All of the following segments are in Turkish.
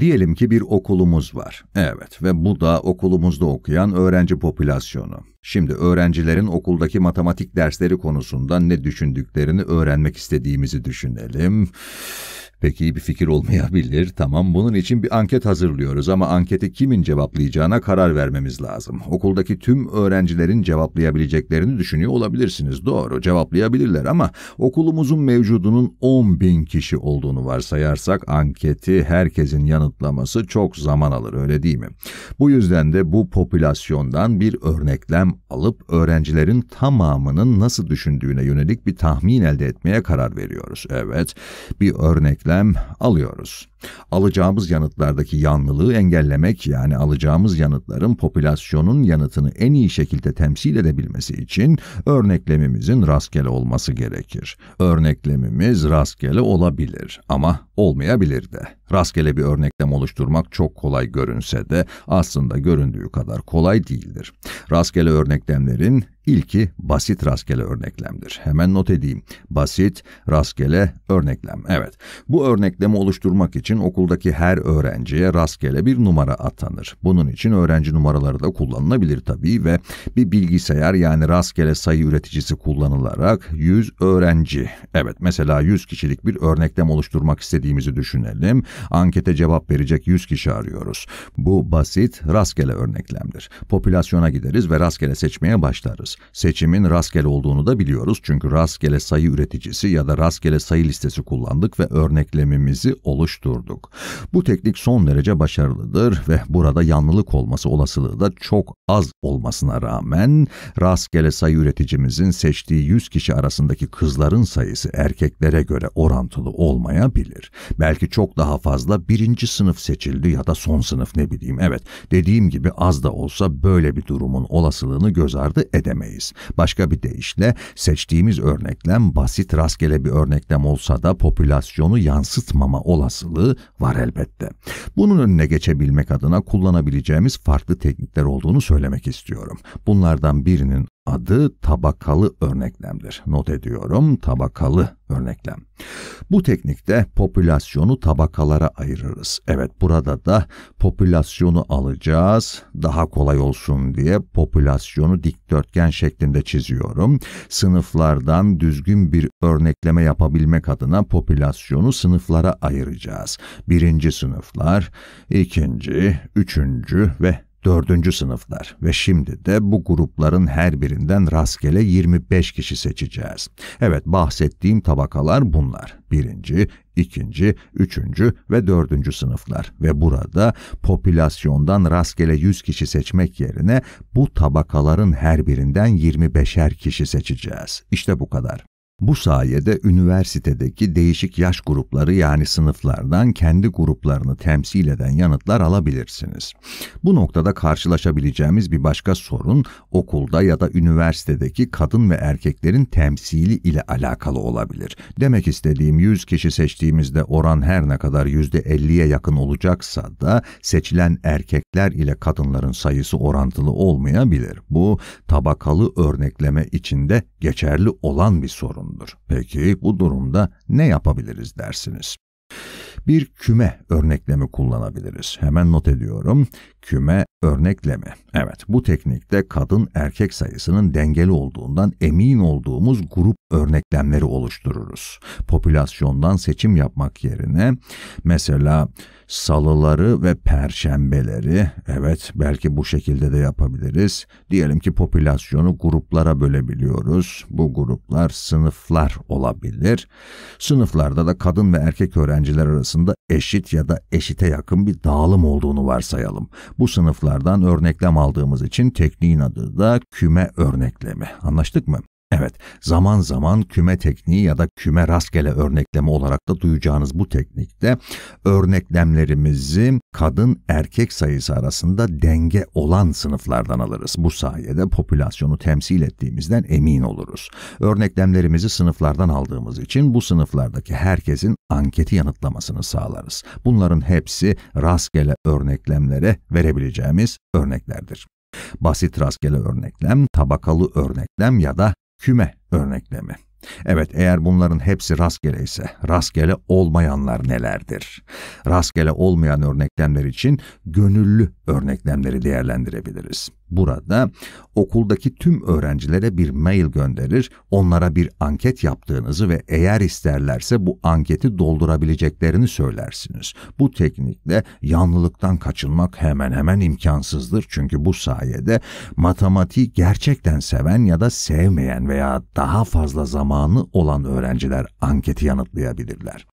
Diyelim ki bir okulumuz var. Evet ve bu da okulumuzda okuyan öğrenci popülasyonu. Şimdi öğrencilerin okuldaki matematik dersleri konusunda ne düşündüklerini öğrenmek istediğimizi düşünelim. Peki iyi bir fikir olmayabilir. Tamam bunun için bir anket hazırlıyoruz ama anketi kimin cevaplayacağına karar vermemiz lazım. Okuldaki tüm öğrencilerin cevaplayabileceklerini düşünüyor olabilirsiniz. Doğru cevaplayabilirler ama okulumuzun mevcudunun 10 bin kişi olduğunu varsayarsak anketi herkesin yanıtlaması çok zaman alır öyle değil mi? Bu yüzden de bu popülasyondan bir örneklem alıp öğrencilerin tamamının nasıl düşündüğüne yönelik bir tahmin elde etmeye karar veriyoruz. Evet bir örnek önlem alıyoruz. Alacağımız yanıtlardaki yanlılığı engellemek yani alacağımız yanıtların popülasyonun yanıtını en iyi şekilde temsil edebilmesi için örneklemimizin rastgele olması gerekir. Örneklemimiz rastgele olabilir ama olmayabilir de. Rastgele bir örneklem oluşturmak çok kolay görünse de aslında göründüğü kadar kolay değildir. Rastgele örneklemlerin ilki basit rastgele örneklemdir. Hemen not edeyim. Basit, rastgele, örneklem. Evet, bu örneklemi oluşturmak için için okuldaki her öğrenciye rastgele bir numara atanır. Bunun için öğrenci numaraları da kullanılabilir tabii ve bir bilgisayar yani rastgele sayı üreticisi kullanılarak 100 öğrenci, evet mesela 100 kişilik bir örneklem oluşturmak istediğimizi düşünelim. Ankete cevap verecek 100 kişi arıyoruz. Bu basit rastgele örneklemdir. Popülasyona gideriz ve rastgele seçmeye başlarız. Seçimin rastgele olduğunu da biliyoruz çünkü rastgele sayı üreticisi ya da rastgele sayı listesi kullandık ve örneklemimizi oluşturduk oluşturduk. Bu teknik son derece başarılıdır ve burada yanlılık olması olasılığı da çok az olmasına rağmen rastgele sayı üreticimizin seçtiği 100 kişi arasındaki kızların sayısı erkeklere göre orantılı olmayabilir. Belki çok daha fazla birinci sınıf seçildi ya da son sınıf ne bileyim. Evet dediğim gibi az da olsa böyle bir durumun olasılığını göz ardı edemeyiz. Başka bir deyişle seçtiğimiz örneklem basit rastgele bir örneklem olsa da popülasyonu yansıtmama olasılığı farklılığı var elbette. Bunun önüne geçebilmek adına kullanabileceğimiz farklı teknikler olduğunu söylemek istiyorum. Bunlardan birinin adı tabakalı örneklemdir. Not ediyorum tabakalı örneklem. Bu teknikte popülasyonu tabakalara ayırırız. Evet burada da popülasyonu alacağız. Daha kolay olsun diye popülasyonu dikdörtgen şeklinde çiziyorum. Sınıflardan düzgün bir örnekleme yapabilmek adına popülasyonu sınıflara ayıracağız. Birinci sınıflar, ikinci, üçüncü ve dördüncü sınıflar ve şimdi de bu grupların her birinden rastgele 25 kişi seçeceğiz. Evet bahsettiğim tabakalar bunlar. Birinci, ikinci, üçüncü ve dördüncü sınıflar ve burada popülasyondan rastgele 100 kişi seçmek yerine bu tabakaların her birinden 25'er kişi seçeceğiz. İşte bu kadar. Bu sayede üniversitedeki değişik yaş grupları yani sınıflardan kendi gruplarını temsil eden yanıtlar alabilirsiniz. Bu noktada karşılaşabileceğimiz bir başka sorun okulda ya da üniversitedeki kadın ve erkeklerin temsili ile alakalı olabilir. Demek istediğim 100 kişi seçtiğimizde oran her ne kadar %50'ye yakın olacaksa da seçilen erkekler ile kadınların sayısı orantılı olmayabilir. Bu tabakalı örnekleme içinde geçerli olan bir sorun durumudur. Peki bu durumda ne yapabiliriz dersiniz? bir küme örneklemi kullanabiliriz. Hemen not ediyorum. Küme örnekleme. Evet bu teknikte kadın erkek sayısının dengeli olduğundan emin olduğumuz grup örneklemleri oluştururuz. Popülasyondan seçim yapmak yerine mesela salıları ve perşembeleri evet belki bu şekilde de yapabiliriz. Diyelim ki popülasyonu gruplara bölebiliyoruz. Bu gruplar sınıflar olabilir. Sınıflarda da kadın ve erkek öğrenciler arasında arasında eşit ya da eşite yakın bir dağılım olduğunu varsayalım. Bu sınıflardan örneklem aldığımız için tekniğin adı da küme örnekleme. Anlaştık mı? Evet, zaman zaman küme tekniği ya da küme rastgele örnekleme olarak da duyacağınız bu teknikte örneklemlerimizi kadın erkek sayısı arasında denge olan sınıflardan alırız. Bu sayede popülasyonu temsil ettiğimizden emin oluruz. Örneklemlerimizi sınıflardan aldığımız için bu sınıflardaki herkesin anketi yanıtlamasını sağlarız. Bunların hepsi rastgele örneklemlere verebileceğimiz örneklerdir. Basit rastgele örneklem, tabakalı örneklem ya da Küme örneklemi. Evet eğer bunların hepsi rastgele ise rastgele olmayanlar nelerdir? Rastgele olmayan örneklemler için gönüllü örneklemleri değerlendirebiliriz. Burada okuldaki tüm öğrencilere bir mail gönderir, onlara bir anket yaptığınızı ve eğer isterlerse bu anketi doldurabileceklerini söylersiniz. Bu teknikle yanlılıktan kaçınmak hemen hemen imkansızdır çünkü bu sayede matematiği gerçekten seven ya da sevmeyen veya daha fazla zamanı olan öğrenciler anketi yanıtlayabilirler.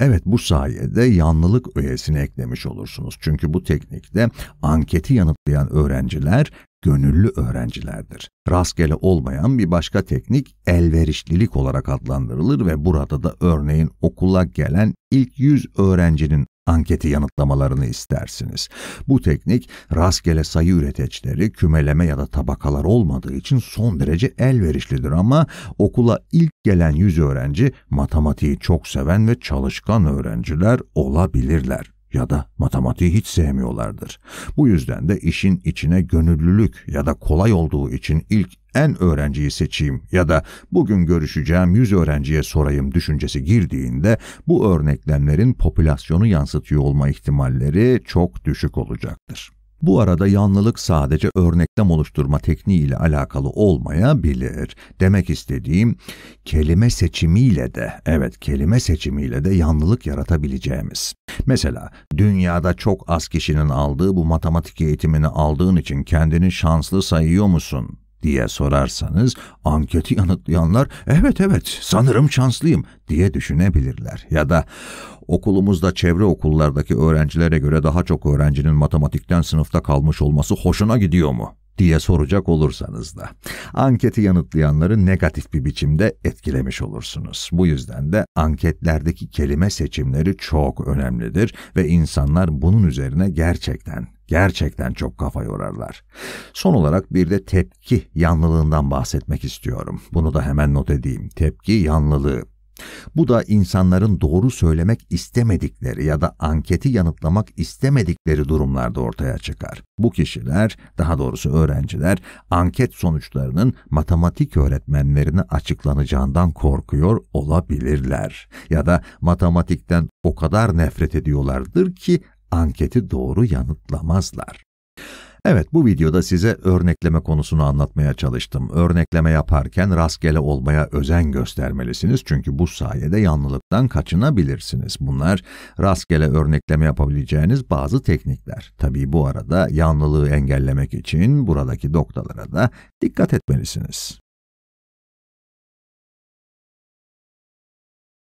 Evet bu sayede yanlılık öğesini eklemiş olursunuz. Çünkü bu teknikte anketi yanıtlayan öğrenciler gönüllü öğrencilerdir. Rastgele olmayan bir başka teknik elverişlilik olarak adlandırılır ve burada da örneğin okula gelen ilk 100 öğrencinin anketi yanıtlamalarını istersiniz. Bu teknik rastgele sayı üreteçleri kümeleme ya da tabakalar olmadığı için son derece elverişlidir ama okula ilk gelen yüz öğrenci matematiği çok seven ve çalışkan öğrenciler olabilirler ya da matematiği hiç sevmiyorlardır. Bu yüzden de işin içine gönüllülük ya da kolay olduğu için ilk en öğrenciyi seçeyim ya da bugün görüşeceğim yüz öğrenciye sorayım düşüncesi girdiğinde bu örneklemlerin popülasyonu yansıtıyor olma ihtimalleri çok düşük olacaktır. Bu arada yanlılık sadece örneklem oluşturma tekniği ile alakalı olmayabilir. Demek istediğim kelime seçimiyle de, evet kelime seçimiyle de yanlılık yaratabileceğimiz. Mesela dünyada çok az kişinin aldığı bu matematik eğitimini aldığın için kendini şanslı sayıyor musun? diye sorarsanız anketi yanıtlayanlar evet evet sanırım şanslıyım diye düşünebilirler. Ya da okulumuzda çevre okullardaki öğrencilere göre daha çok öğrencinin matematikten sınıfta kalmış olması hoşuna gidiyor mu diye soracak olursanız da. Anketi yanıtlayanları negatif bir biçimde etkilemiş olursunuz. Bu yüzden de anketlerdeki kelime seçimleri çok önemlidir ve insanlar bunun üzerine gerçekten gerçekten çok kafa yorarlar. Son olarak bir de tepki yanlılığından bahsetmek istiyorum. Bunu da hemen not edeyim. Tepki yanlılığı bu da insanların doğru söylemek istemedikleri ya da anketi yanıtlamak istemedikleri durumlarda ortaya çıkar. Bu kişiler, daha doğrusu öğrenciler, anket sonuçlarının matematik öğretmenlerine açıklanacağından korkuyor olabilirler. Ya da matematikten o kadar nefret ediyorlardır ki anketi doğru yanıtlamazlar. Evet bu videoda size örnekleme konusunu anlatmaya çalıştım. Örnekleme yaparken rastgele olmaya özen göstermelisiniz çünkü bu sayede yanlılıktan kaçınabilirsiniz. Bunlar rastgele örnekleme yapabileceğiniz bazı teknikler. Tabii bu arada yanlılığı engellemek için buradaki noktalara da dikkat etmelisiniz.